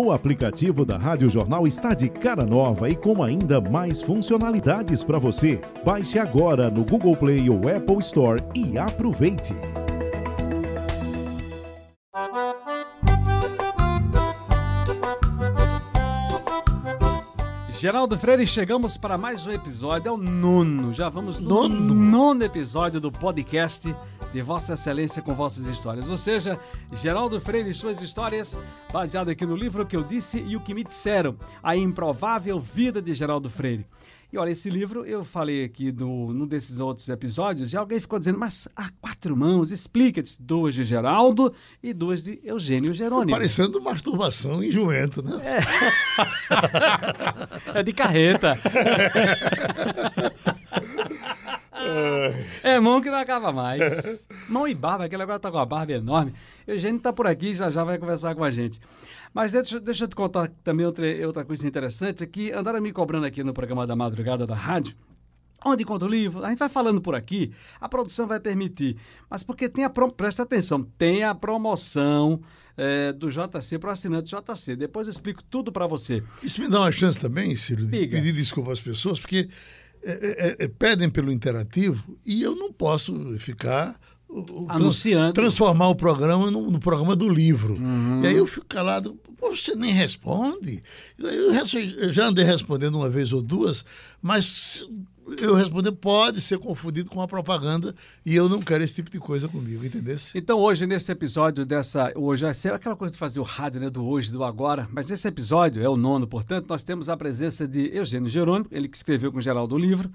O aplicativo da Rádio Jornal está de cara nova e com ainda mais funcionalidades para você. Baixe agora no Google Play ou Apple Store e aproveite. Geraldo Freire, chegamos para mais um episódio, é o nono. Já vamos no nono, nono episódio do podcast de Vossa Excelência com vossas histórias. Ou seja, Geraldo Freire e suas histórias, baseado aqui no livro que eu disse e o que me disseram, A Improvável Vida de Geraldo Freire. E olha, esse livro eu falei aqui no, num desses outros episódios, e alguém ficou dizendo, mas há quatro mãos, explica -te. duas de Geraldo e duas de Eugênio Jerônimo. Parecendo masturbação em jumento, né? É, é de carreta. É, é mão que não acaba mais. Mão e barba, que ele agora tá com uma barba enorme. Eugênio tá por aqui, já já vai conversar com a gente. Mas deixa, deixa eu te contar também outra, outra coisa interessante, que andaram me cobrando aqui no programa da madrugada da rádio, Onde encontra o livro? A gente vai falando por aqui, a produção vai permitir. Mas porque tem a pro... presta atenção, tem a promoção é, do JC para o assinante JC. Depois eu explico tudo para você. Isso me dá uma chance também, Ciro, Diga. de pedir desculpa às pessoas, porque é é, é, é, pedem pelo interativo e eu não posso ficar anunciando. transformar o programa no, no programa do livro. Uhum. E aí eu fico calado, você nem responde. Eu, eu já andei respondendo uma vez ou duas, mas eu responder pode ser confundido com a propaganda e eu não quero esse tipo de coisa comigo, entendeu? Então hoje nesse episódio dessa hoje é aquela coisa de fazer o rádio né, do hoje do agora, mas nesse episódio é o nono, portanto nós temos a presença de Eugênio Jerônimo, ele que escreveu com o Geraldo o livro.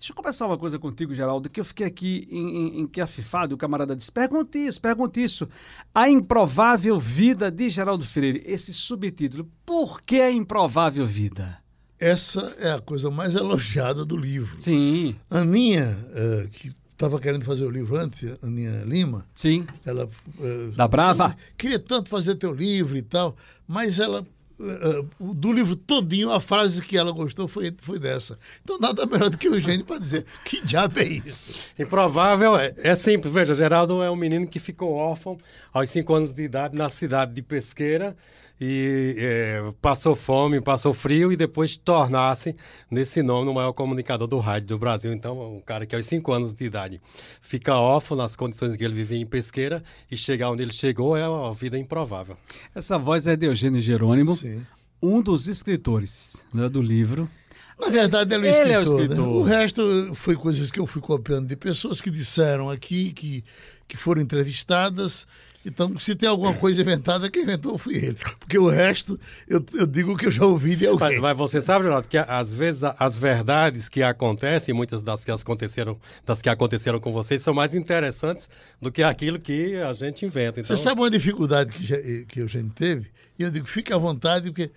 Deixa eu conversar uma coisa contigo, Geraldo, que eu fiquei aqui enquiafifado, é o camarada disse, pergunte isso, pergunte isso. A improvável vida de Geraldo Freire, esse subtítulo, por que a improvável vida? Essa é a coisa mais elogiada do livro. Sim. Aninha, uh, que estava querendo fazer o livro antes, Aninha Lima. Sim. Ela. Uh, da Brava. Queria tanto fazer teu livro e tal, mas ela eh, eh, do livro todinho, a frase que ela gostou foi, foi dessa. Então, nada melhor do que o Eugênio para dizer que diabo é isso. Improvável é. É simples. Veja, Geraldo é um menino que ficou órfão aos cinco anos de idade na cidade de Pesqueira e é, passou fome, passou frio e depois tornasse nesse nome o maior comunicador do rádio do Brasil. Então, um cara que aos 5 anos de idade fica órfão nas condições que ele vivia em pesqueira e chegar onde ele chegou é uma vida improvável. Essa voz é de Eugênio Jerônimo, Sim. um dos escritores né, do livro. Na verdade, ele, é o escritor. É o, escritor. Né? o resto foi coisas que eu fui copiando de pessoas que disseram aqui, que, que foram entrevistadas então, se tem alguma coisa inventada, quem inventou foi ele. Porque o resto, eu, eu digo que eu já ouvi de alguém. Mas, mas você sabe, Geraldo, que às vezes as verdades que acontecem, muitas das que aconteceram, das que aconteceram com vocês, são mais interessantes do que aquilo que a gente inventa. Então... Você sabe uma dificuldade que, já, eh, que eu já teve? E eu digo, fique à vontade, porque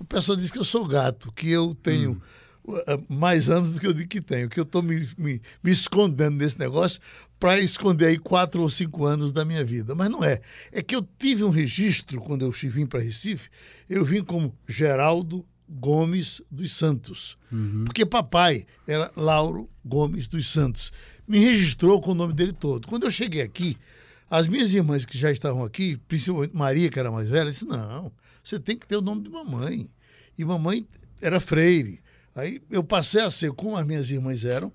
o pessoal diz que eu sou gato, que eu tenho... Hum eh, mais anos do que eu digo que tenho, que eu estou me, me, me, escondendo nesse negócio, para esconder aí quatro ou cinco anos da minha vida. Mas não é. É que eu tive um registro quando eu vim para Recife, eu vim como Geraldo Gomes dos Santos. Uhum. Porque papai era Lauro Gomes dos Santos. Me registrou com o nome dele todo. Quando eu cheguei aqui, as minhas irmãs que já estavam aqui, principalmente Maria, que era mais velha, disse: Não, você tem que ter o nome de mamãe. E mamãe era freire. Aí eu passei a ser como as minhas irmãs eram,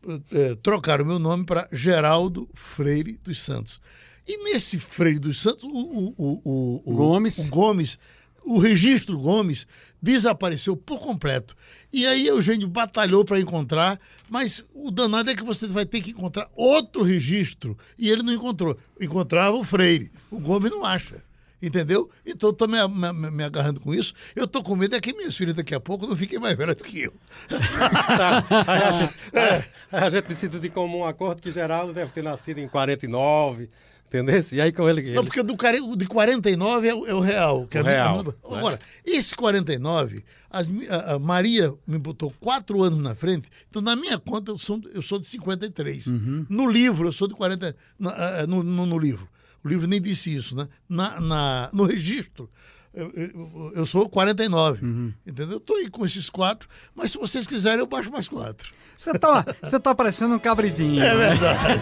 é, eh, eh, trocaram o meu nome para Geraldo Freire dos Santos. E nesse Freire dos Santos, o, o, o, Gomes. o Gomes, o registro Gomes, desapareceu por completo. E aí Eugênio batalhou para encontrar, mas o danado é que você vai ter que encontrar outro registro. E ele não encontrou. Encontrava o Freire. O Gomes não acha. Entendeu? Então estou me, me, me, agarrando com isso. Eu estou com medo é que minhas filhas daqui a pouco não fiquem mais velhas do que eu. tá. Aí a ah, gente, é, é a gente decide de comum acordo que Geraldo deve ter nascido em 49. Entendeu? E aí com ele. ele... Não, porque do, de 49 é, é o real. Que o é real. Minha... Né? Agora, esse 49, as, a, a, Maria me botou quatro anos na frente, então na minha conta eu sou, eu sou de 53. Uhum. No livro, eu sou de 40. No, no, no livro o livro nem disse isso, né? Na, na no registro, eu, eu, sou 49, uhum. entendeu? Estou aí com esses quatro, mas se vocês quiserem, eu baixo mais quatro. Você está você tá parecendo um cabritinho. É verdade.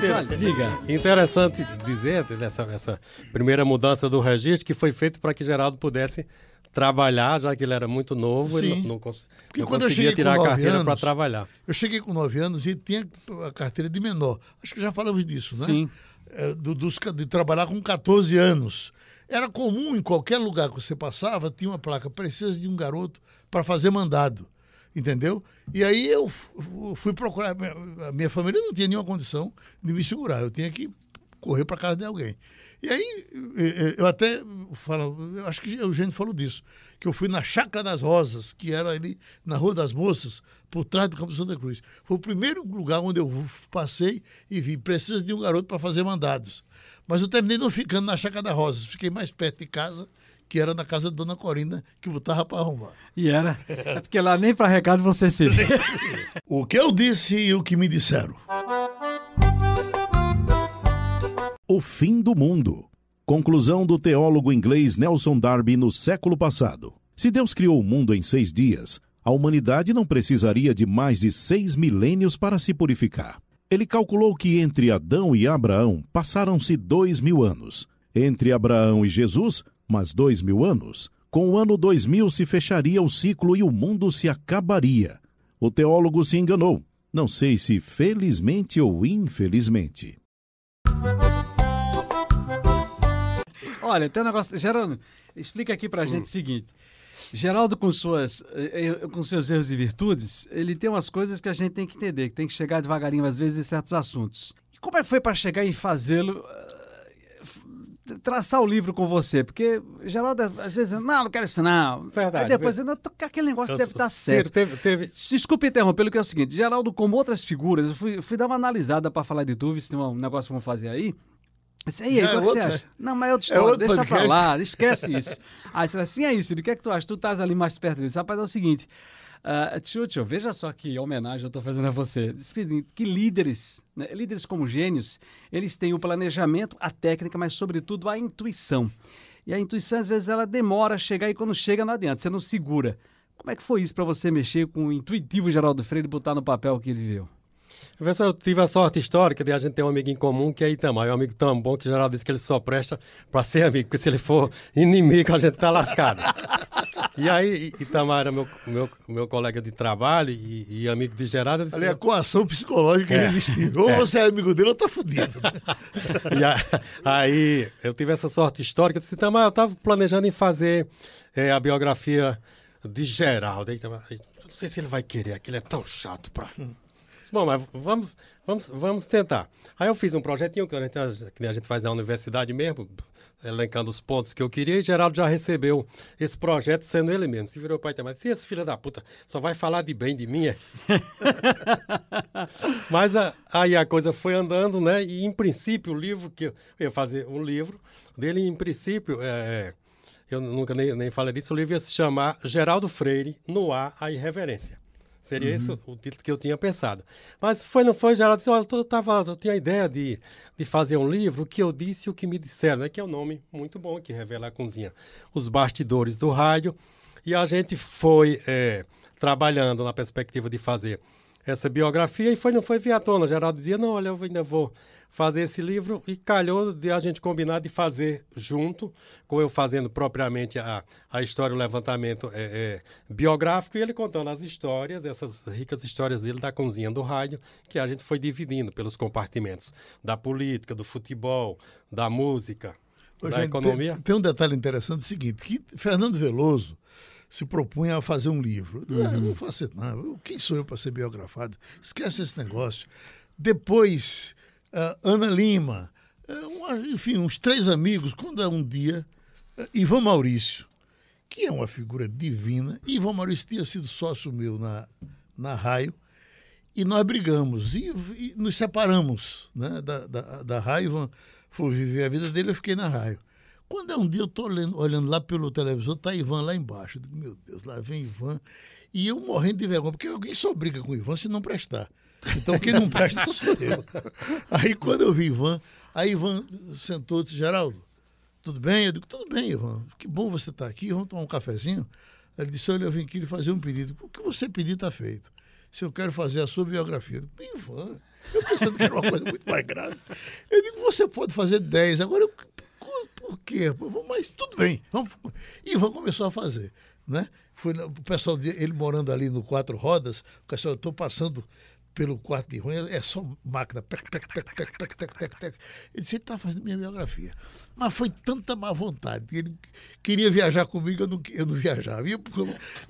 Mas olha, diga. Interessante dizer dessa essa primeira mudança do registro que foi feito para que Geraldo pudesse trabalhar, já que ele era muito novo Sim. e não, não, não quando conseguia eu tirar a carteira para trabalhar. Eu cheguei com 9 anos e tinha a carteira de menor. Acho que já falamos disso, né? Sim. É, do, dos, de trabalhar com 14 anos. Era comum em qualquer lugar que você passava, tinha uma placa, precisa de um garoto para fazer mandado entendeu? E aí eu fui procurar. A minha família não tinha nenhuma condição de me segurar, eu tinha que correr para casa de alguém. E aí eu até falo, eu acho que o Eugênio falou disso, que eu fui na Chácara das Rosas, que era ali na Rua das Moças, por trás do Campo Santa Cruz. Foi o primeiro lugar onde eu passei e vi, precisa de um garoto para fazer mandados. Mas eu terminei não ficando na Chácara das Rosas, fiquei mais perto de casa que era na casa da Dona Corinda, que botava para arrumar. E era. É porque lá nem para recado você se vê. o que eu disse e o que me disseram. O fim do mundo. Conclusão do teólogo inglês Nelson Darby no século passado. Se Deus criou o mundo em seis dias, a humanidade não precisaria de mais de seis milênios para se purificar. Ele calculou que entre Adão e Abraão passaram-se dois mil anos. Entre Abraão e Jesus, mas dois mil anos. Com o ano 2000 se fecharia o ciclo e o mundo se acabaria. O teólogo se enganou. Não sei se felizmente ou infelizmente. Olha, tem um negócio. Geraldo, explica aqui pra gente hum. o seguinte. Geraldo, com, suas, eh, eh, com seus erros e virtudes, ele tem umas coisas que a gente tem que entender, que tem que chegar devagarinho às vezes em certos assuntos. E como é que foi para chegar e fazê-lo eh, traçar o livro com você, porque Geraldo às vezes, não, não quero isso não. Verdade. Aí depois, não, aquele negócio eu, deve estar certo. Teve, teve... desculpe interromper, pelo que é o seguinte, Geraldo, como outras figuras, eu fui, fui dar uma analisada para falar de dúvidas, se tem um negócio que vamos fazer aí. Isso aí, o é que, é você acha? Né? Não, mas eu estou, é, é deixa para lá, esquece isso. aí você assim, é isso, o que é que tu acha? Tu estás ali mais perto dele. Rapaz, é o seguinte, Uh, veja só que homenagem eu estou fazendo a você. Diz que, que líderes, né, líderes como gênios, eles têm o planejamento, a técnica, mas sobretudo a intuição. E a intuição, às vezes, ela demora a chegar e quando chega não adianta, você não segura. Como é que foi isso para você mexer com o intuitivo Geraldo Freire e botar no papel o que ele viu? Professor, eu tive a sorte histórica de a gente ter um amigo em comum que é Itamar. É um amigo tão bom que, o geral, diz que ele só presta para ser amigo, porque se ele for inimigo, a gente está lascado. E aí, Itamar era meu, meu, meu colega de trabalho e, e amigo de Gerardo. Disse, Ali, é a coação psicológica é, irresistível. Ou é. você é amigo dele ou tá fudido. e a, aí, eu tive essa sorte histórica. Eu disse, Itamar, eu tava planejando em fazer é, a biografia de Geraldo. Itamar, não sei se ele vai querer, aquilo é tão chato para... Hum. Bom, mas vamos, vamos, vamos tentar. Aí eu fiz um projetinho que a gente, que a gente faz na universidade mesmo, elencando os pontos que eu queria, e Geraldo já recebeu esse projeto sendo ele mesmo. Se virou pai também. Se esse filho da puta só vai falar de bem de mim, é? Mas a, aí a coisa foi andando, né? E em princípio, o livro que eu, ia fazer um livro dele, em princípio, é, é, eu nunca nem, nem falei disso, o livro ia se chamar Geraldo Freire, no ar, a irreverência. Seria uhum. esse o título que eu tinha pensado. Mas foi, não foi, Geraldo disse, olha, eu, tava, eu tinha a ideia de, de fazer um livro, o que eu disse e o que me disseram, né? que é um nome muito bom, que revela a cozinha. Os bastidores do rádio. E a gente foi é, trabalhando na perspectiva de fazer essa biografia e foi, não foi via tona. Geraldo dizia, não, olha, eu ainda vou fazer esse livro e calhou de a gente combinar de fazer junto, com eu fazendo propriamente a, a história, o levantamento é, é, biográfico e ele contando as histórias, essas ricas histórias dele da cozinha do rádio, que a gente foi dividindo pelos compartimentos da política, do futebol, da música, Ô, da gente, economia. Tem, tem, um detalhe interessante, é o seguinte, que Fernando Veloso, se propunha a fazer um livro. Ah, não, não faço nada. Quem sou eu para ser biografado? Esquece esse negócio. Depois é, Ana Lima, é, enfim, uns três amigos, quando é um dia, é, Ivan Maurício, que é uma figura divina, Ivan Maurício tinha sido sócio meu na, na Raio, e nós brigamos e, e nos separamos né, da, da, da Raio, Ivan foi viver a vida dele, eu fiquei na Raio. Quando é um dia eu estou olhando, olhando, lá pelo televisor, tá Ivan lá embaixo. Eu digo, meu Deus, lá vem Ivan. E eu morrendo de vergonha, porque alguém só briga com o Ivan se não prestar. Então quem não presta sou eu. Aí quando eu vi Ivan, aí Ivan sentou e disse, Geraldo, tudo bem? Eu digo, tudo bem, Ivan. Que bom você estar tá aqui, vamos tomar um cafezinho. Ele disse, olha, eu vim aqui lhe fazer um pedido. O que você pedir está feito. Se eu quero fazer a sua biografia. Eu digo, Ivan, eu pensando que era uma coisa muito mais grave. Eu digo, você pode fazer 10. Agora, eu, por quê? Mas tudo bem. Vamos. Ivan começou a fazer, né? Foi o pessoal, ele morando ali no Quatro Rodas, o pessoal, eu estou passando pelo quarto de ruim, é só máquina. Pec, pec, pec, pec, pec, pec, pec, pec. Ele disse, ele está fazendo minha biografia. Mas foi tanta má vontade que ele queria viajar comigo, eu não, eu não viajava. E,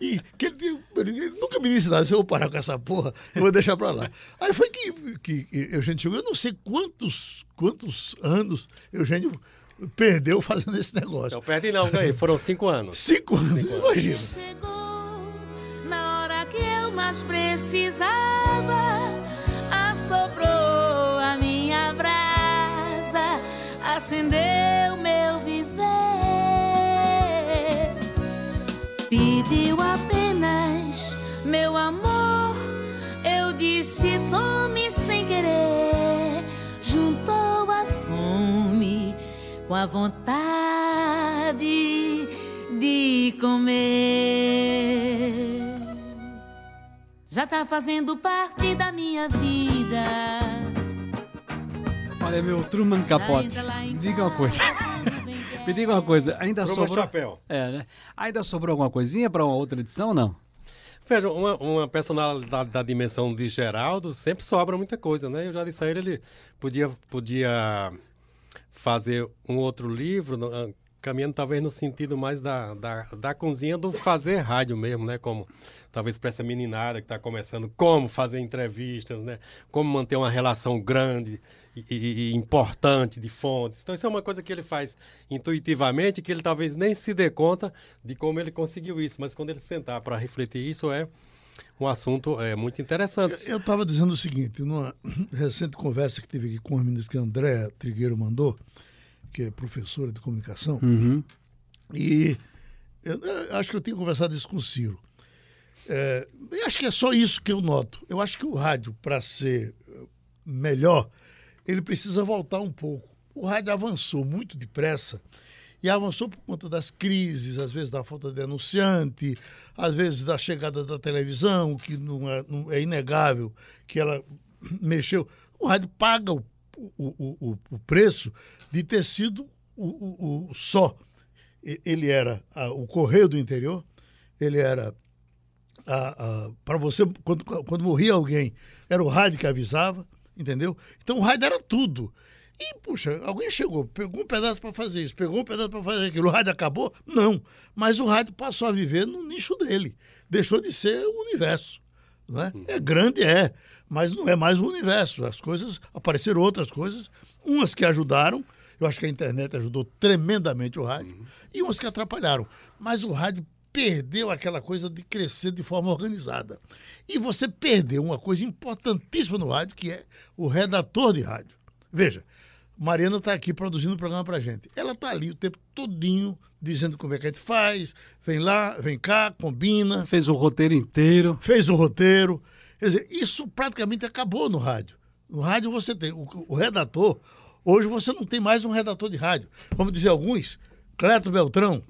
e que ele, ele, nunca me disse nada, se eu vou parar com essa porra, eu vou deixar para lá. Aí foi que, que Eugênio chegou, eu não sei quantos, quantos anos Eugênio perdeu fazendo esse negócio. Não perdi não, ganhei. Foram cinco anos. Cinco anos, cinco anos. imagina. Chegou na hora que eu mais precisava soprou a minha brasa, acendeu meu viver. Pediu apenas meu amor, eu disse tome sem querer. Juntou a fome com a vontade de comer. já tá fazendo parte da minha vida. Olha, meu Truman Capote, diga uma coisa. Me diga uma coisa, ainda Truma sobrou. Chapéu. É, né? Ainda sobrou alguma coisinha para uma outra edição ou não? Veja, uma, uma personalidade da dimensão de Geraldo sempre sobra muita coisa, né? Eu já disse a ele, ele podia, podia fazer um outro livro caminhando talvez no sentido mais da, da, da cozinha do fazer rádio mesmo, né? Como talvez para essa meninada que está começando, como fazer entrevistas, né? Como manter uma relação grande e, e, e, importante de fontes. Então isso é uma coisa que ele faz intuitivamente, que ele talvez nem se dê conta de como ele conseguiu isso, mas quando ele sentar para refletir isso é um assunto é muito interessante. Eu estava dizendo o seguinte, numa recente conversa que tive aqui com o ministro que André Trigueiro mandou, que é professora de comunicação, uhum. e eu, eu acho que eu tenho conversado isso com o Ciro. É, acho que é só isso que eu noto. Eu acho que o rádio, para ser eh, melhor, ele precisa voltar um pouco. O rádio avançou muito depressa e avançou por conta das crises, às vezes da falta de anunciante, às vezes da chegada da televisão, que não é, não é inegável que ela mexeu. O rádio paga o o, o, o preço de ter sido o, o, só. Ele era a, o correio do interior, ele era para você, quando, quando morria alguém, era o rádio que avisava, entendeu? Então o rádio era tudo. E, puxa, alguém chegou, pegou um pedaço para fazer isso, pegou um pedaço para fazer aquilo. O rádio acabou? Não. Mas o rádio passou a viver no nicho dele. Deixou de ser o universo. Né? Uhum. É grande, é, mas não é mais o universo. As coisas, apareceram outras coisas, umas que ajudaram, eu acho que a internet ajudou tremendamente o rádio, uhum. e umas que atrapalharam. Mas o rádio perdeu aquela coisa de crescer de forma organizada. E você perdeu uma coisa importantíssima no rádio, que é o redator de rádio. Veja, Mariana está aqui produzindo o programa para gente. Ela está ali o tempo todinho dizendo como é que a gente faz, vem lá, vem cá, combina. Fez o roteiro inteiro. Fez o roteiro. Quer dizer, isso praticamente acabou no rádio. No rádio você tem o, o redator. Hoje você não tem mais um redator de rádio. Vamos dizer alguns. Cleto Beltrão,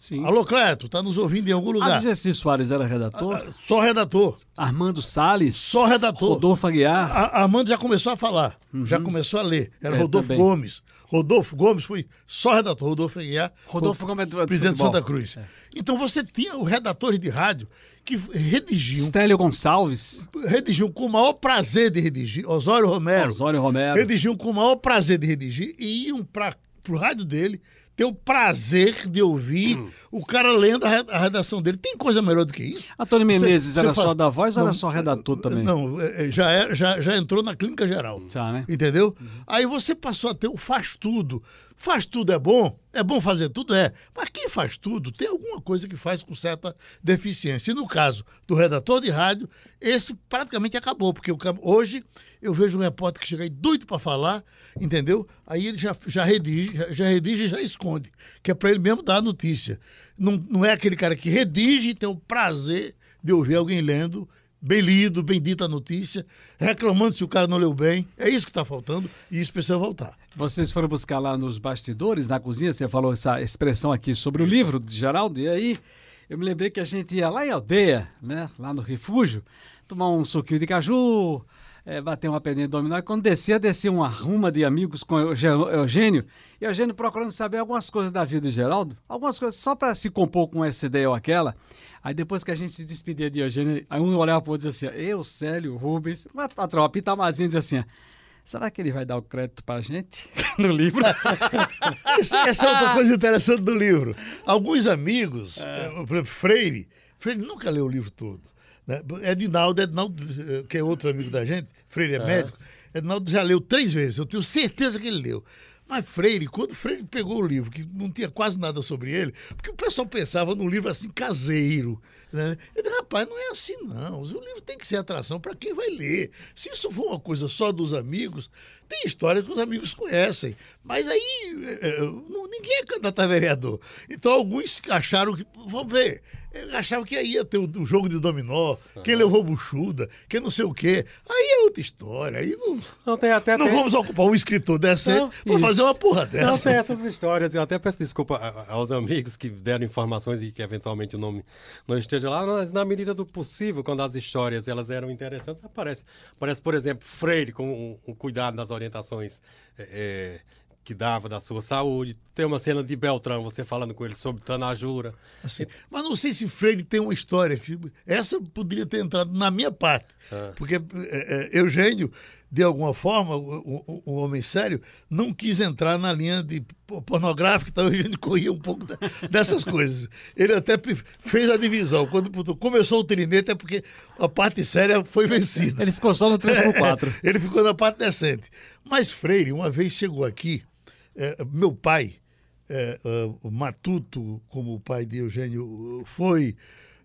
Sim. Alô, Cleto, tá nos ouvindo em algum lugar? Adjessi Soares era redator? Ah, só redator. Armando Salles? Só redator. Rodolfo Aguiar? A, Armando já começou a falar, uhum. já começou a ler. Era é, Rodolfo também. Gomes. Rodolfo Gomes foi só redator, Rodolfo Aguiar. Rodolfo Gomes é, é Presidente de Santa Cruz. É. Então você tinha o redatores de rádio que redigiam. Stélio Gonçalves. Redigiam com o maior prazer de redigir. Osório Romero. Osório Romero. Redigiam com o maior prazer de redigir e iam para o rádio dele ter o prazer de ouvir hum. o cara lendo a redação dele. Tem coisa melhor do que isso? Antônio Menezes você, era só da voz ou era só redator eh, também? Não, eh, eh, já, era, é, já, já entrou na clínica geral. Tá, né? Entendeu? Uhum. Aí você passou a ter o faz tudo. Faz tudo é bom, é bom fazer tudo, é. Mas quem faz tudo tem alguma coisa que faz com certa deficiência. E no caso do redator de rádio, esse praticamente acabou, porque eu, hoje eu vejo um repórter que chega aí doido para falar, entendeu? Aí ele já, já redige, já, já redige e já esconde, que é para ele mesmo dar a notícia. Não, não é aquele cara que redige e tem o prazer de ouvir alguém lendo bem lido, bem dita a notícia, reclamando se o cara não leu bem. É isso que está faltando e isso precisa voltar. Vocês foram buscar lá nos bastidores, na cozinha, você falou essa expressão aqui sobre o livro de Geraldo, e aí eu me lembrei que a gente ia lá em aldeia, né? Lá no refúgio, tomar um suquinho de caju, é, bater uma pedrinha de dominó. Quando descia, descia uma ruma de amigos com Eugênio, e Eugênio procurando saber algumas coisas da vida de Geraldo, algumas coisas só para se compor com essa ideia ou aquela. Aí depois que a gente se despedia de Eugênio, aí um olhava para o outro e dizia assim, eu, Célio, Rubens, a tropa, Itamazinho, dizia assim, Será que ele vai dar o crédito para a gente no livro? Essa é outra coisa interessante do livro. Alguns amigos, é. Eh, por exemplo, Freire, Freire nunca leu o livro todo. Né? Edinaldo, Edinaldo, eh, que é outro amigo da gente, Freire é, é. médico, Edinaldo já leu três vezes, eu tenho certeza que ele leu. Mas Freire, quando Freire pegou o livro, que não tinha quase nada sobre ele, porque o pessoal pensava num livro assim caseiro, né? Eu disse, rapaz, não é assim não. O livro tem que ser atração para quem vai ler. Se isso for uma coisa só dos amigos, tem história que os amigos conhecem. Mas aí é, é, ninguém é candidato a vereador. Então alguns acharam que. Vamos ver. Achavam que aí ia ter o, jogo de dominó, quem levou buchuda, quem não sei o quê. Aí é outra história. Aí não, não, tem, até, não tem... vamos ocupar um escritor dessa, para fazer uma porra dessa. Não tem essas histórias. Eu até peço desculpa aos amigos que deram informações e que eventualmente o nome não esteja lá, mas na medida do possível, quando as histórias elas eram interessantes, aparece. Aparece, por exemplo, Freire com o um, um cuidado nas orientações é, é, é, que dava da sua saúde. Tem uma cena de Beltrão, você falando com ele sobre Tanajura. Assim, mas não sei se Freire tem uma história. essa poderia ter entrado na minha parte. Ah. Porque é, é, Eugênio, de alguma forma, o, o, o, homem sério, não quis entrar na linha de pornográfica, então Eugênio corria um pouco da, dessas coisas. Ele até fez a divisão. Quando começou o trinete é porque a parte séria foi vencida. Ele ficou só no 3 por 4. É, ele ficou na parte decente. Mas Freire, uma vez chegou aqui, é, meu pai, é, é, matuto, como o pai de Eugênio uh, foi,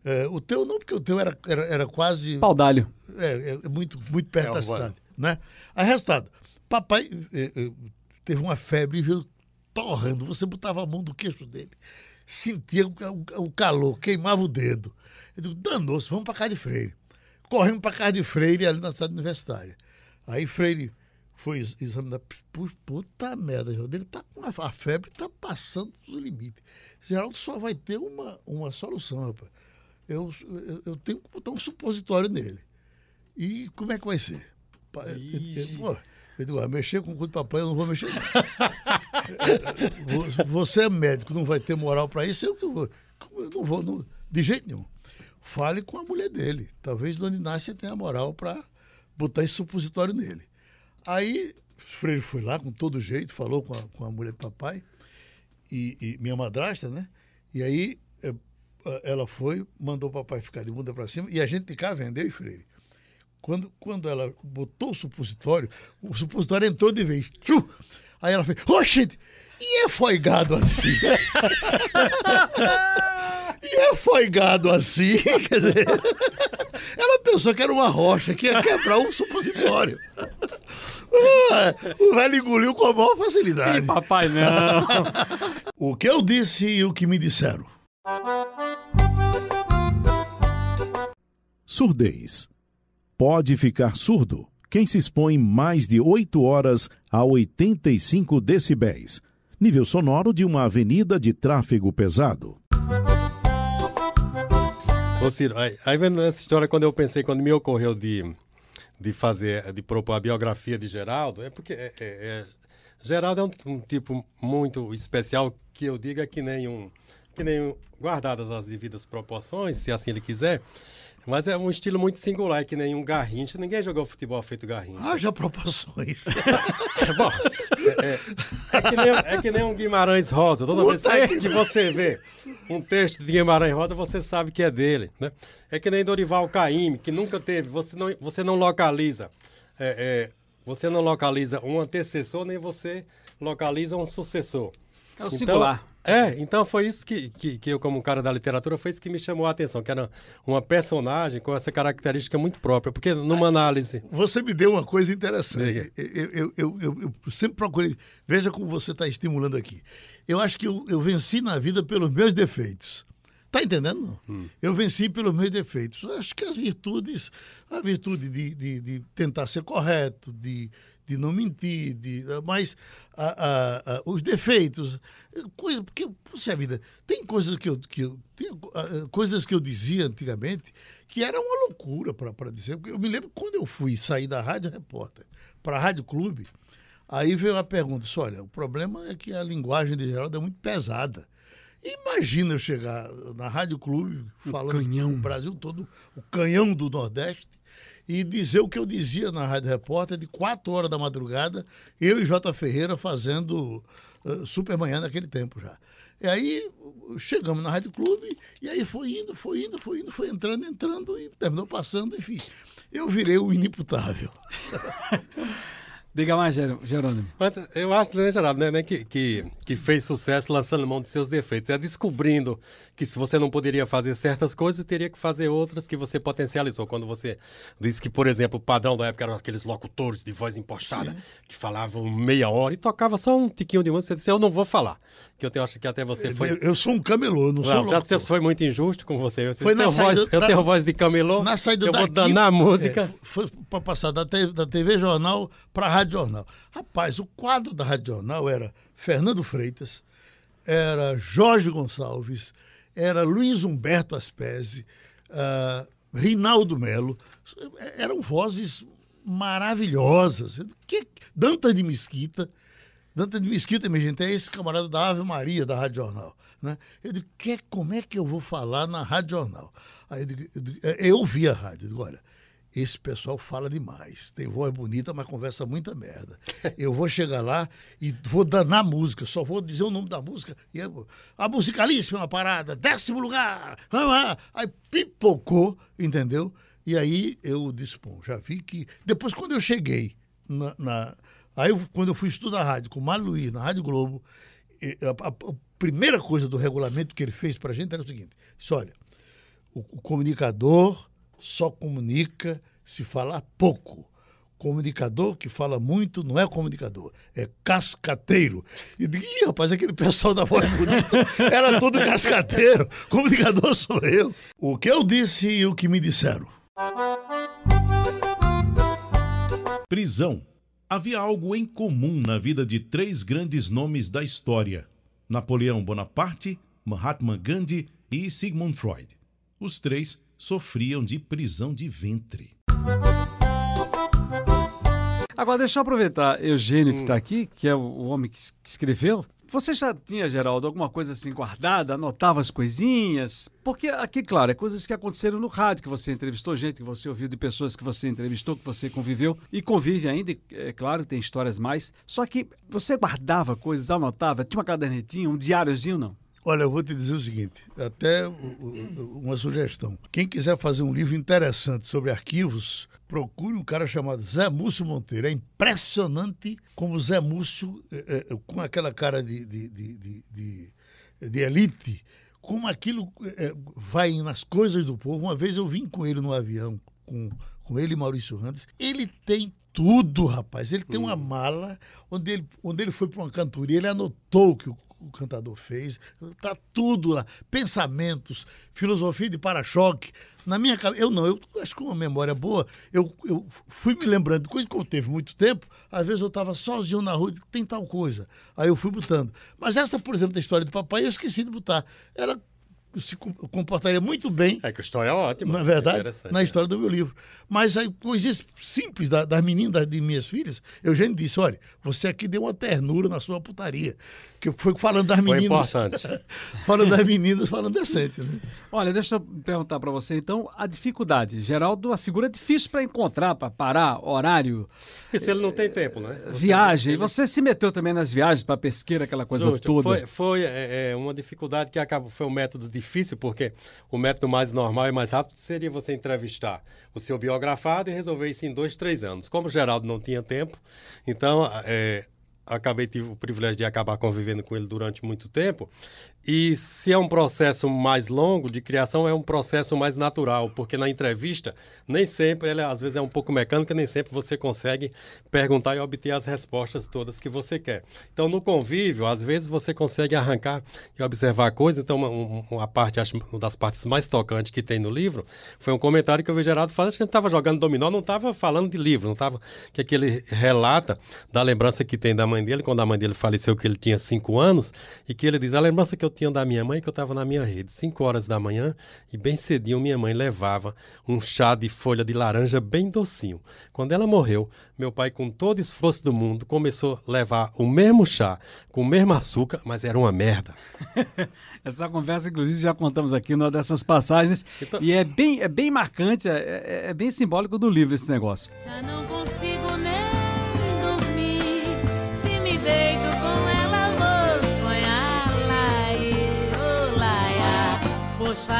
é, o teu não, porque o teu era, era, era quase. Paudalho. É, é, é, muito, muito perto da cidade. Né? Aí, resultado, papai teve uma febre e veio torrando, você botava a mão do queixo dele, sentia o, o calor, queimava o dedo. Eu digo, danou-se, vamos para casa de Freire. Corremos para casa de Freire, ali na cidade universitária. Aí Freire foi examinado. Puta merda, Geraldo, ele tá com a, a febre está passando do limite. Geraldo só vai ter uma, uma solução, rapaz. Eu, eu, eu tenho que botar um supositório nele. E como é que vai ser? eu eh, eh, eh, digo, mexer com o cu de papai eu não vou mexer. Você é médico, não vai ter moral para isso, eu que vou. Eu não vou, não, de jeito nenhum. Fale com a mulher dele. Talvez Dona Inácia tenha moral para botar esse supositório nele. Aí o Freire foi lá com todo jeito, falou com a, com a mulher do papai, e, e minha madrasta, né? E aí é, é, ela foi, mandou o papai ficar de bunda para cima, e a gente de cá vendeu, Freire. Quando, quando ela botou o supositório, o supositório entrou de vez. Tchum! Aí ela fez, oxe! E é foigado assim? e é foigado assim? Quer dizer, ela pensou que era uma rocha que ia quebrar um supositório. o velho engoliu com maior facilidade. Ei, papai, não. o que eu disse e o que me disseram. Surdez. Pode ficar surdo quem se expõe mais de 8 horas a 85 decibéis, nível sonoro de uma avenida de tráfego pesado. Ô Ciro, aí vendo essa história, quando eu pensei, quando me ocorreu de de fazer, de propor a biografia de Geraldo, é porque é, é, é, Geraldo é um, um, tipo muito especial que eu digo é que nem um, que nem um, guardadas as devidas proporções, se assim ele quiser. Mas é um estilo muito singular, é que nem um Garrincha. Ninguém jogou futebol feito Garrincha. Haja proporções. É, bom, é, é, que nem, é, que nem, um Guimarães Rosa. Toda Puta vez que, você vê um texto de Guimarães Rosa, você sabe que é dele. Né? É que nem Dorival Caymmi, que nunca teve. Você não, você não localiza. É, é você não localiza um antecessor, nem você localiza um sucessor. É o então, é, então foi isso que, que, que, eu, como cara da literatura, foi isso que me chamou a atenção, que era uma personagem com essa característica muito própria, porque numa análise... Você me deu uma coisa interessante. Eu, eu, eu, eu sempre procurei... Veja como você está estimulando aqui. Eu acho que eu, venci na vida pelos meus defeitos. Tá entendendo? Hum. Eu venci pelos meus defeitos. Acho que as virtudes, a virtude de, de, de tentar ser correto, de de não mentir, de, ah, mas a, ah, a, ah, a, os defeitos, coisa, porque, puxa vida, tem coisas que eu, que eu tem, coisas que eu dizia antigamente que era uma loucura para dizer. Eu me lembro quando eu fui sair da Rádio Repórter para a Rádio Clube, aí veio a pergunta, olha, o problema é que a linguagem de Geraldo é muito pesada. Imagina eu chegar na Rádio Clube falando o canhão. o Brasil todo, o canhão do Nordeste, e dizer o que eu dizia na Rádio Repórter de 4 horas da madrugada, eu e Jota Ferreira fazendo uh, Supermanhã naquele tempo já. E aí chegamos na Rádio Clube e aí foi indo, foi indo, foi indo, foi entrando, entrando e terminou passando, enfim. Eu virei o inimputável. Diga mais, Jerônimo. Mas eu acho, né, Geraldo, né, né que, que, que, fez sucesso lançando mão de seus defeitos. É descobrindo que se você não poderia fazer certas coisas, teria que fazer outras que você potencializou. Quando você disse que, por exemplo, o padrão da época eram aqueles locutores de voz impostada Sim. que falavam meia hora e tocava só um tiquinho de música. Você disse, eu não vou falar. Que eu tenho, acho que até você foi. Eu, eu sou um camelô, não, não sou um locutor. Você foi muito injusto com você. você foi na saída, voz, Eu tenho voz de camelô. Na saída eu daqui, vou danar a música. É, foi para passar da, da TV Jornal para a Rádio Rádio Jornal. Rapaz, o quadro da Rádio Jornal era Fernando Freitas, era Jorge Gonçalves, era Luiz Humberto Aspese, uh, Rinaldo Melo. Eram vozes maravilhosas. Que, Danta de Mesquita. Danta de Mesquita, minha gente, é esse camarada da Ave Maria, da Rádio Jornal. Né? Eu digo, que, como é que eu vou falar na Rádio Jornal? Aí eu, digo, eu, é, eu a rádio, eu digo, olha, esse pessoal fala demais. Tem voz bonita, mas conversa muita merda. Eu vou chegar lá e vou danar música, só vou dizer o nome da música. E eu, a musicalíssima uma parada, décimo lugar, ah, ah. aí pipocou, entendeu? E aí eu disse, bom, já vi que. Depois, quando eu cheguei, na, na... aí eu, quando eu fui estudar rádio com o Mário Luiz, na Rádio Globo, a, a, a primeira coisa do regulamento que ele fez para a gente era o seguinte: disse, olha, o, o comunicador só comunica se falar pouco. Comunicador que fala muito não é comunicador, é cascateiro. E digo, Ih, rapaz, aquele pessoal da voz bonita era todo cascateiro. Comunicador sou eu. O que eu disse e o que me disseram. Prisão. Havia algo em comum na vida de três grandes nomes da história: Napoleão Bonaparte, Mahatma Gandhi e Sigmund Freud. Os três sofriam de prisão de ventre. Agora, deixa eu aproveitar, Eugênio, que está hum. aqui, que é o homem que, escreveu. Você já tinha, Geraldo, alguma coisa assim guardada? Anotava as coisinhas? Porque aqui, claro, é coisas que aconteceram no rádio, que você entrevistou gente, que você ouviu de pessoas que você entrevistou, que você conviveu e convive ainda, é claro, tem histórias mais. Só que você guardava coisas, anotava? Tinha uma cadernetinha, um diáriozinho, não? Olha, eu vou te dizer o seguinte, até uma sugestão. Quem quiser fazer um livro interessante sobre arquivos, procure um cara chamado Zé Múcio Monteiro. É impressionante como Zé Múcio, é, é, com aquela cara de, de, de, de, de elite, como aquilo é, vai nas coisas do povo. Uma vez eu vim com ele no avião, com, com ele e Maurício Randes. Ele tem tudo, rapaz. Ele tem uma hum. mala onde ele, onde ele foi para uma cantoria, ele anotou o que o o cantador fez. Tá tudo lá. Pensamentos, filosofia de para-choque. Na minha cabeça, eu não, eu acho que uma memória boa, eu, eu fui me lembrando de coisa que eu teve muito tempo, às vezes eu estava sozinho na rua, tem tal coisa. Aí eu fui botando. Mas essa, por exemplo, da história do papai, eu esqueci de botar. Ela se comportaria muito bem. É que a história é ótima. Na é verdade, é na é. história do meu livro. Mas aí, coisas simples da, das meninas, das, de minhas filhas, eu já disse: olha, você aqui deu uma ternura na sua putaria que foi falando das meninas. Foi importante. falando das meninas, falando decente. Né? Olha, deixa eu perguntar para você, então, a dificuldade. Geraldo, a figura é difícil para encontrar, para parar, horário. E se ele não tem tempo, né? Você viagem. Você se meteu também nas viagens para pesqueira, aquela coisa Justo, toda. Foi, foi é, é uma dificuldade que acabou, foi um método difícil, porque o método mais normal e mais rápido seria você entrevistar o seu biografado e resolver isso em dois, três anos. Como o Geraldo não tinha tempo, então é, acabei tive o privilégio de acabar convivendo com ele durante muito tempo e se é um processo mais longo de criação, é um processo mais natural, porque na entrevista, nem sempre, ela, às vezes é um pouco mecânica, nem sempre você consegue perguntar e obter as respostas todas que você quer. Então, no convívio, às vezes você consegue arrancar e observar coisas. Então, uma, uma parte, uma das partes mais tocantes que tem no livro foi um comentário que eu vi Geraldo acho que a gente estava jogando dominó, não estava falando de livro, não estava. Que aquele é ele relata da lembrança que tem da mãe dele, quando a mãe dele faleceu, que ele tinha cinco anos, e que ele diz: a lembrança que eu tinha da minha mãe que eu estava na minha rede. 5 horas da manhã e bem cedinho minha mãe levava um chá de folha de laranja bem docinho. Quando ela morreu, meu pai, com todo esforço do mundo, começou a levar o mesmo chá, com o mesmo açúcar, mas era uma merda. Essa conversa, inclusive, já contamos aqui numa dessas passagens. Então... E é bem, é bem marcante, é, é, é bem simbólico do livro esse negócio. Já não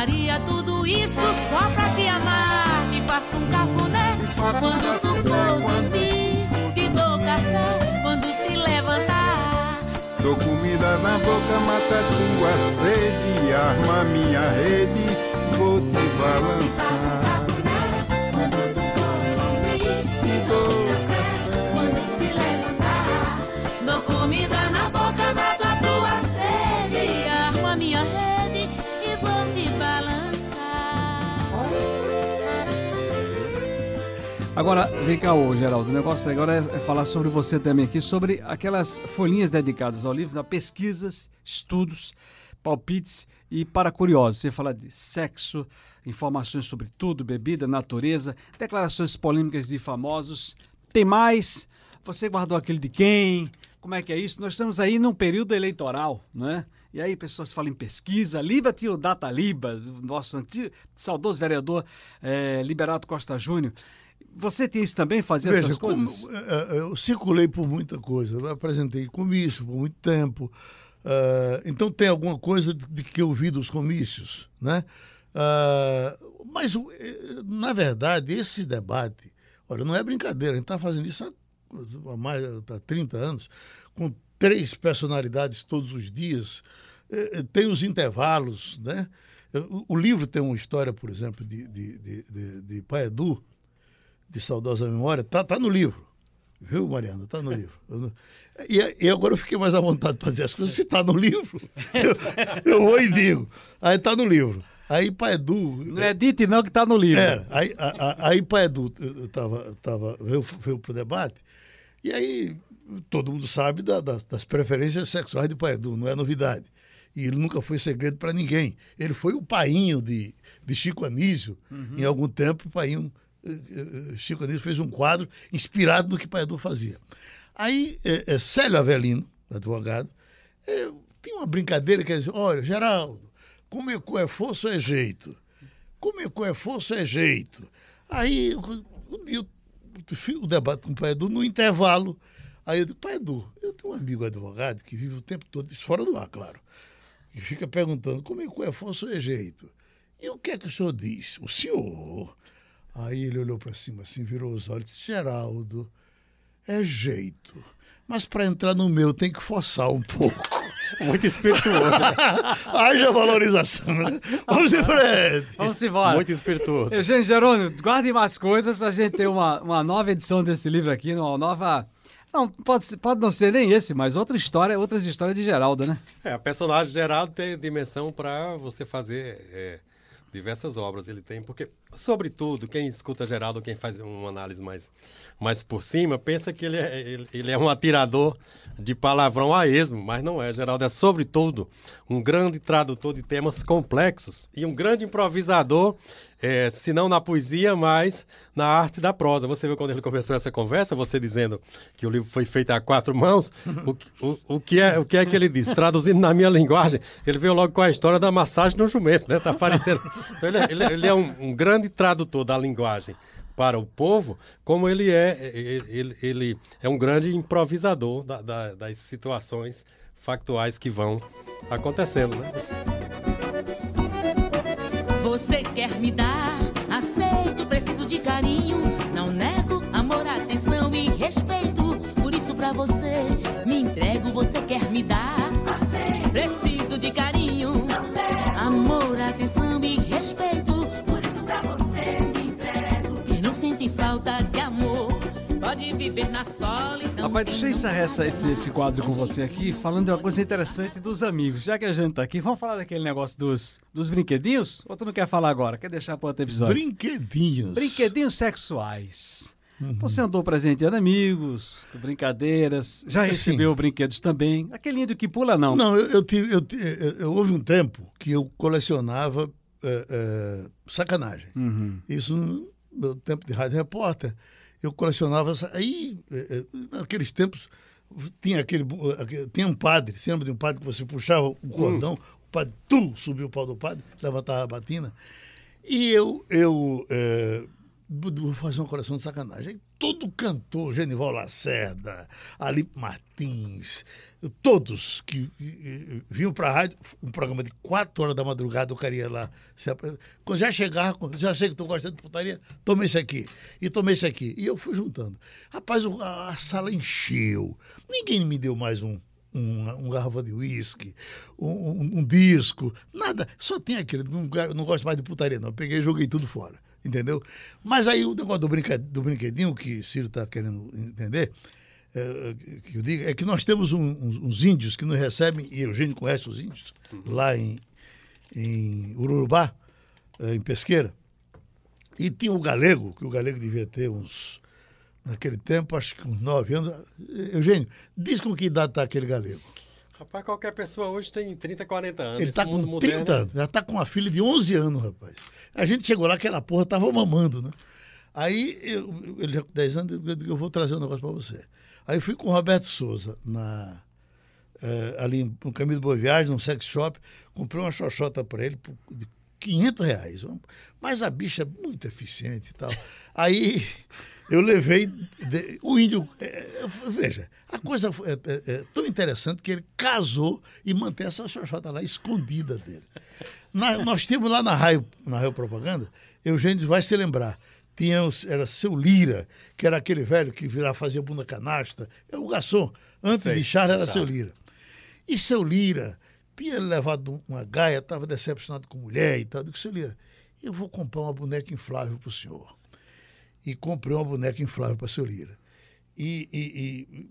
faria tudo isso só pra te amar. Que faço um cafuné quando tu for dormir. Te dou café quando se levantar. Dou comida na boca, mata tua sede. Arma minha rede, vou te balançar. Agora, vem cá, ô, Geraldo, o negócio agora é, é falar sobre você também aqui, sobre aquelas folhinhas dedicadas ao livro, né? pesquisas, estudos, palpites e para curiosos. Você fala de sexo, informações sobre tudo, bebida, natureza, declarações polêmicas de famosos. Tem mais? Você guardou aquele de quem? Como é que é isso? Nós estamos aí num período eleitoral, né? E aí pessoas falam em pesquisa, Liberty tio Data Liba, nosso antigo, saudoso vereador é, Liberato Costa Júnior. Você tem isso também, fazer Veja, essas coisas? Como, é, é, eu circulei por muita coisa, eu apresentei comício por muito tempo. Uh, então tem alguma coisa de que eu vi dos comícios, né? Uh, mas, eh, na verdade, esse debate, olha, não é brincadeira, a gente está fazendo isso há, há mais há 30 anos, com três personalidades todos os dias, eh, eh, tem os intervalos, né? O livro tem uma história, por exemplo, de, de, de, de, de Paedu, de saudosa memória, tá, tá no livro. Viu, Mariana? Tá no livro. Não... E, e, agora eu fiquei mais à vontade para dizer as coisas. Se tá no livro, eu, eu vou e digo. Aí tá no livro. Aí Paedu. Não é dito não que tá no livro. Era. É, aí, pai do eu Paedu tava, tava, veio, veio pro debate. E aí todo mundo sabe da, das, das preferências sexuais de Paedu, não é novidade e ele nunca foi segredo para ninguém. Ele foi o painho de, de Chico Anísio. Uhum. Em algum tempo, o painho eh, eh, Chico Anísio fez um quadro inspirado no que Paiador fazia. Aí, é, é, Célio Avelino, advogado, é, tem uma brincadeira que diz: olha, Geraldo, como é, com é força é jeito. Como é, com é força é jeito. Aí, eu, dia, o debate com o Paiador, no intervalo, aí eu digo: Paiador, eu tenho um amigo advogado que vive o tempo todo, fora do ar, claro, e fica perguntando: como é, com é força é jeito. E o que é que o senhor diz? O senhor Aí ele olhou para cima assim, virou os olhos e disse: Geraldo, é jeito. Mas para entrar no meu tem que forçar um pouco. Muito espirituoso. Né? Haja valorização. Né? Vamos em frente. Vamos embora. Muito espirituoso. Eugênio Jerônimo, guardem mais coisas para a gente ter uma, uma nova edição desse livro aqui, uma nova. Não, pode, pode não ser nem esse, mas outra história, outras histórias de Geraldo, né? É, a personagem Geraldo tem dimensão para você fazer. É diversas obras ele tem, porque, sobretudo, quem escuta Geraldo, quem faz uma análise mais, mais por cima, pensa que ele é, ele, ele é um atirador de palavrão a esmo, mas não é. Geraldo é, sobretudo, um grande tradutor de temas complexos e um grande improvisador é, se não na poesia, mas na arte da prosa. Você viu quando ele começou essa conversa, você dizendo que o livro foi feito a quatro mãos, o, o, o, que, é, o que é que ele diz Traduzindo na minha linguagem, ele veio logo com a história da massagem no jumento, né? Tá aparecendo. Então, ele, é, ele, é, ele, é um, um grande tradutor da linguagem para o povo, como ele é, ele, ele é um grande improvisador da, da, das situações factuais que vão acontecendo, né? quer me dar. Aceito, preciso de carinho. Não nego amor, atenção e respeito. Por isso, pra você, me entrego. Você quer me dar. Aceito. Preciso de carinho. Amor, atenção e respeito. de viver na solidão. Rapaz, deixa eu encerrar essa, esse, esse quadro com você aqui, falando de uma coisa interessante dos amigos. Já que a gente tá aqui, vamos falar daquele negócio dos, dos brinquedinhos? Ou tu não quer falar agora? Quer deixar para outro episódio? Brinquedinhos. Brinquedinhos sexuais. Uhum. Você andou presenteando amigos, brincadeiras, já recebeu Sim. brinquedos também. Aquele lindo que pula, não. Não, eu, eu, tive, eu, eu, eu houve um tempo que eu colecionava é, é, sacanagem. Uhum. Isso no tempo de Rádio Repórter eu colecionava. Aí, é, é, naqueles tempos, tinha aquele, é, tinha um padre, você lembra de um padre que você puxava o hum. cordão, hum. o padre, tu subiu o pau do padre, levantava a batina. E eu, eu é, vou fazer uma coleção de sacanagem. Aí, todo cantor, Genival Lacerda, Alipe Martins, todos que eh, eh, vinham para a rádio, um programa de quatro horas da madrugada, eu queria lá Quando já chegar, quando já sei que estou gostando de putaria, tomei isso aqui. E tomei isso aqui. E eu fui juntando. Rapaz, a, sala encheu. Ninguém me deu mais um. Um, um garrafa de uísque, um, um, um, disco, nada. Só tem aquele. Não, não gosto mais de putaria, não. peguei e joguei tudo fora. Entendeu? Mas aí o negócio do, brinca, do brinquedinho, que Ciro está querendo entender, é, é, que eu digo, é que nós temos um, uns índios que nos recebem, e Eugênio conhece os índios, uhum. lá em, em Urubá, é, em Pesqueira. E tinha o galego, que o galego devia ter uns, naquele tempo, acho que uns nove anos. Eugênio, diz com que idade está aquele galego. Rapaz, qualquer pessoa hoje tem 30, 40 anos. Ele está com 30 moderno... anos, já está com uma filha de 11 anos, rapaz. A gente chegou lá, aquela porra estava mamando, né? Aí, eu, ele já com 10 anos, eu, eu vou trazer um negócio para você. Aí fui com o Roberto Souza na, uh, ali no caminho do Boa Viagem, num sex shop, comprei uma xoxota para ele por, de 500 reais. Mas a bicha é muito eficiente e tal. Aí eu levei de, o índio. É, veja, a coisa é, é, tão interessante que ele casou e mantém essa xoxota lá escondida dele. Na, nós tínhamos lá na Raio, na Raio Propaganda, Eugênio vai se lembrar tinha, era seu Lira, que era aquele velho que virava fazer bunda canasta, era é o garçom, antes Sei, de Charles era sabe. seu Lira. E seu Lira tinha levado uma gaia, estava decepcionado com mulher e tal. Eu disse, seu Lira, eu vou comprar uma boneca inflável para o senhor. E comprei uma boneca inflável para seu Lira. E, e, e,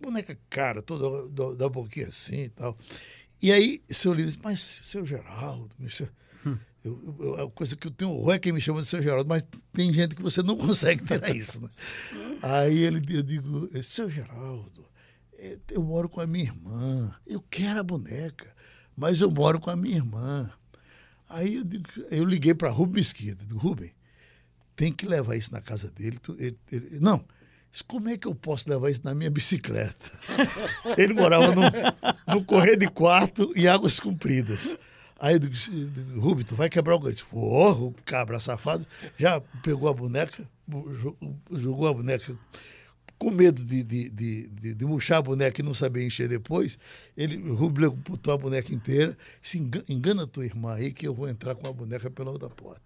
boneca cara, toda da, da boquinha assim e tal. E aí, seu Lira disse, mas seu Geraldo, meu senhor eu, eu, a coisa que eu tenho horror é quem me chama de seu Geraldo, mas tem gente que você não consegue ter isso. Né? Aí ele, eu digo, é, seu Geraldo, é, eu moro com a minha irmã, eu quero a boneca, mas eu moro com a minha irmã. Aí eu, digo, eu liguei para Rubem Mesquita, digo, Rubem, tem que levar isso na casa dele. Ele, ele, não, como é que eu posso levar isso na minha bicicleta? Ele morava no, no correr de quarto e águas compridas. Aí eu digo, Rubio, tu vai quebrar o gancho. Porra, tipo, o cabra safado já pegou a boneca, jogou a boneca com medo de, de, de, de, de murchar a boneca e não saber encher depois, ele botou a boneca inteira, se engana, engana tua irmã aí que eu vou entrar com a boneca pela outra porta.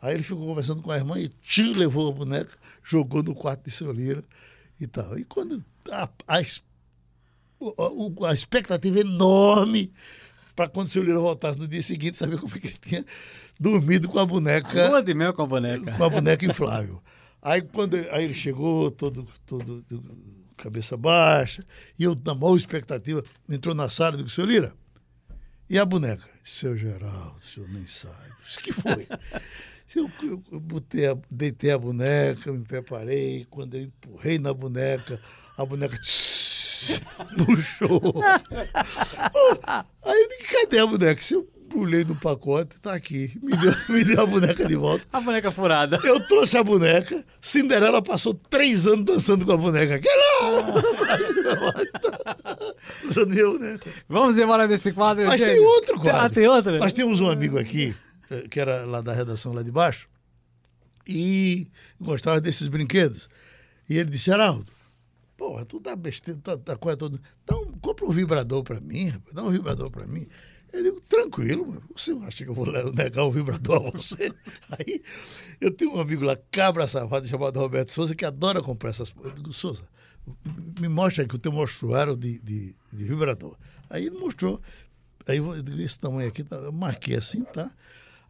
Aí ele ficou conversando com a irmã e tio levou a boneca, jogou no quarto de seu Lira e tal. E quando a, a, a expectativa é enorme para quando o seu Lira voltasse no dia seguinte, saber como é que ele tinha dormido com a boneca. A de mel com a boneca. Com a boneca inflável. Aí quando aí ele chegou, todo, todo cabeça baixa, e eu na maior expectativa, entrou na sala e disse, seu Lira, e a boneca? Seu Geraldo, o senhor nem sabe. O que foi? Eu, eu, eu botei a, deitei a boneca, me preparei, quando eu empurrei na boneca, a boneca. Tss, Puxou. Aí eu digo, cadê a boneca? Se eu pulei do pacote, tá aqui. Me deu, me deu a boneca de volta. A boneca furada. Eu trouxe a boneca. Cinderela passou três anos dançando com a boneca. Que Usando a boneca. Vamos embora desse quadro. Mas gente. tem outro ah, quadro. Ah, tem outro? Nós temos um amigo aqui, eh, que era lá da redação lá de baixo, e gostava desses brinquedos. E ele disse, Geraldo, Porra, tu tá besteira, tá, tá coisa toda. Então, compra um vibrador para mim, rapaz, dá um vibrador para mim. Eu digo, tranquilo, você acha que eu vou negar o vibrador a você? Aí, eu tenho um amigo lá, cabra safado, chamado Roberto Souza, que adora comprar essas coisas. Eu digo, Souza, me mostra aqui o teu mostruário de, de, de, vibrador. Aí ele mostrou. Aí eu digo, esse tamanho aqui, tá, eu marquei assim, tá?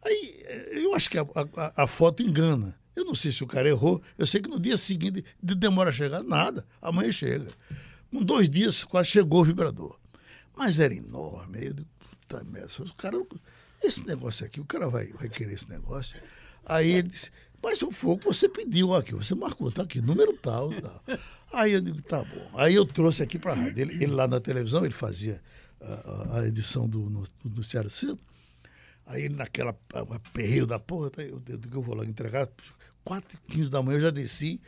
Aí, eh, eu acho que a, a, a foto engana. Eu não sei se o cara errou. Eu sei que no dia seguinte demora a chegar nada. Amanhã chega. Com dois dias quase chegou o vibrador. Mas era enorme. Eu digo, puta merda, o cara, esse negócio aqui, o cara vai, vai querer esse negócio. Aí ele disse, mas o fogo você pediu aqui, você marcou, tá aqui, número tal, tal. Aí eu digo, tá bom. Aí eu trouxe aqui para rádio. Ele, ele, lá na televisão, ele fazia a, a edição do, no, do Noticiário Cedo Aí ele naquela perreio da porra, tá, eu, digo, eu, eu vou lá entregar, 4 e 15 da manhã eu já desci,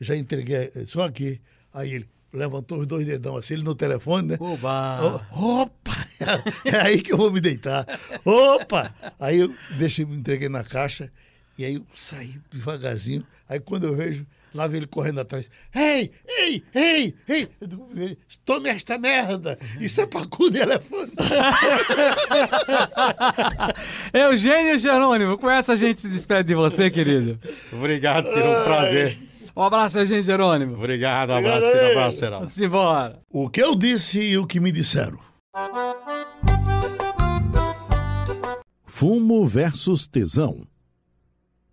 já entreguei, eh, só aqui. Aí ele levantou os dois dedão assim, ele no telefone, né? Oba! opa! É aí que eu vou me deitar. Opa! Aí eu deixei, me entreguei na caixa e aí eu saí devagarzinho. Aí quando eu vejo, Lá vem ele correndo atrás. Ei, ei, ei, ei! Tome esta merda! Isso é pacu de elefante! Eugênio Jerônimo, com essa a gente se despede de você, querido. Obrigado, Ciro. Um prazer. Um abraço, Eugênio Jerônimo. Obrigado, um abraço, Ciro. Um abraço, Geraldo. Simbora. O que eu disse e o que me disseram. Fumo versus tesão.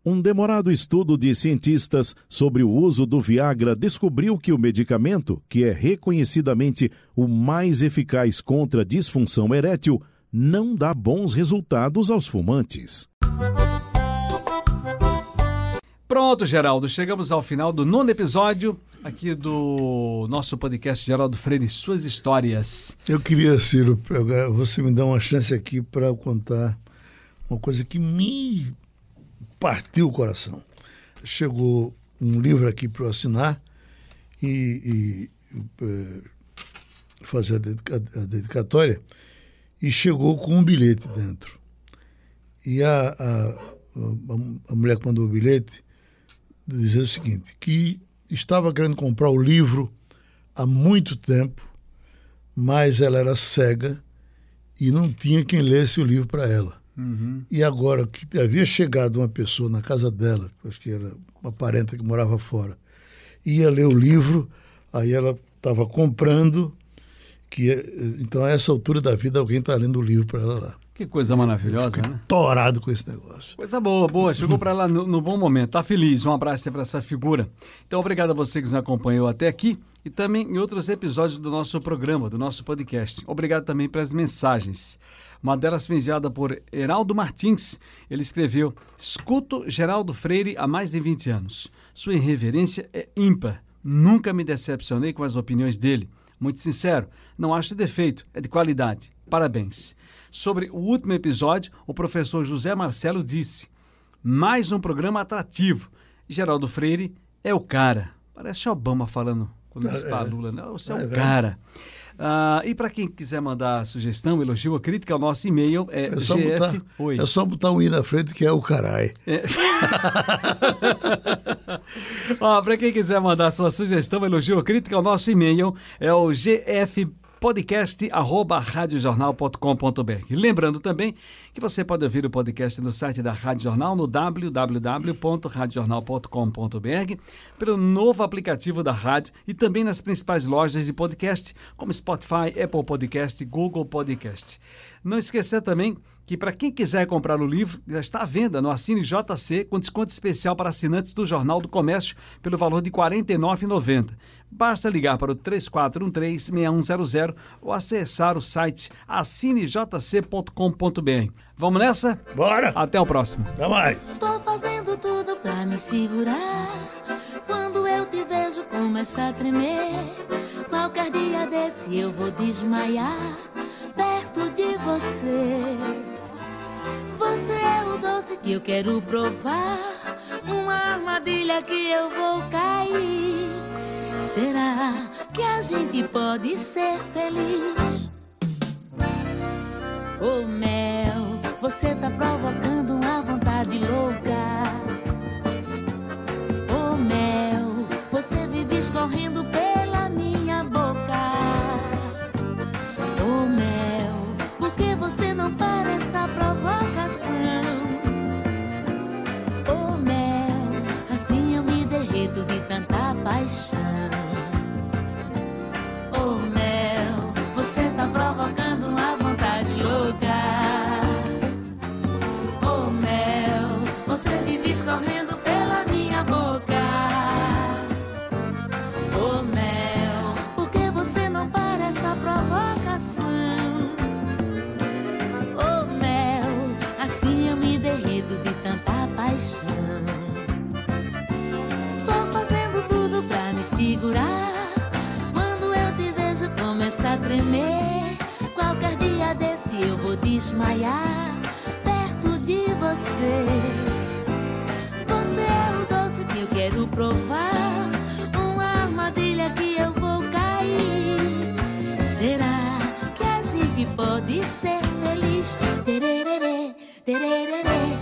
Um demorado estudo de cientistas sobre o uso do Viagra descobriu que o medicamento, que é reconhecidamente o mais eficaz contra a disfunção erétil, não dá bons resultados aos fumantes. Pronto, Geraldo, chegamos ao final do nono episódio aqui do nosso podcast Geraldo Freire Suas Histórias. Eu queria, Ciro, eh, você me dá uma chance aqui para contar uma coisa que me partiu o coração. Chegou um livro aqui para eu assinar e, e é, fazer a, dedica, a, dedicatória e chegou com um bilhete dentro. E a, a, a, a mulher que mandou o bilhete dizia o seguinte, que estava querendo comprar o livro há muito tempo, mas ela era cega e não tinha quem lesse o livro para ela. Uhum. E agora que havia chegado uma pessoa na casa dela, acho que era uma parenta que morava fora, ia ler o livro, aí ela estava comprando, que eh, então a essa altura da vida alguém está lendo o livro para ela lá. Que coisa maravilhosa, né? Torado com esse negócio. Coisa boa, boa. Chegou para lá no, no, bom momento. Tá feliz. Um abraço para essa figura. Então, obrigado a você que nos acompanhou até aqui e também em outros episódios do nosso programa, do nosso podcast. Obrigado também pelas mensagens. Uma delas enviada por Heraldo Martins. Ele escreveu: Escuto Geraldo Freire há mais de 20 anos. Sua irreverência é ímpar. Nunca me decepcionei com as opiniões dele. Muito sincero, não acho defeito, é de qualidade. Parabéns. Sobre o último episódio, o professor José Marcelo disse: Mais um programa atrativo. Geraldo Freire é o cara. Parece Obama falando quando diz é, para Lula, né? É. Você é o é, cara. É ah, e para quem quiser mandar sugestão, elogio ou crítica, o nosso e-mail é, é só gf... Botar, é só botar um i na frente que é o carai. É. ah, para quem quiser mandar sua sugestão, elogio ou crítica, o nosso e-mail é o gf podcast@radiojornal.com.br. Lembrando também que você pode ouvir o podcast no site da Rádio Jornal no www.radiojornal.com.br, pelo novo aplicativo da rádio e também nas principais lojas de podcast, como Spotify, Apple Podcast, Google Podcast. Não esquecer também que para quem quiser comprar o livro, já está à venda no Assine JC, com desconto especial para assinantes do Jornal do Comércio, pelo valor de R$ 49,90. Basta ligar para o 3413-6100 ou acessar o site assinejc.com.br. Vamos nessa? Bora! Até o próximo. Até mais. Tô fazendo tudo para me segurar. Quando eu te vejo, começa a tremer. Qualquer dia desse eu vou desmaiar perto de você. Você é o doce que eu quero provar. Uma armadilha que eu vou cair. Será que a gente pode ser feliz? Ô oh, mel, você tá provocando uma vontade louca. Ô oh, mel, você vive escorrendo pelo I'm shine. tremer. Qualquer dia desse eu vou desmaiar perto de você. Você é o doce que eu quero provar. Uma armadilha que eu vou cair. Será que a gente pode ser feliz? Tererê, tererê.